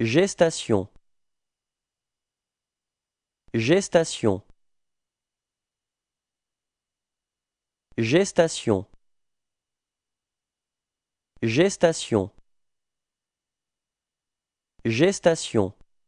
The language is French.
Gestation Gestation Gestation Gestation Gestation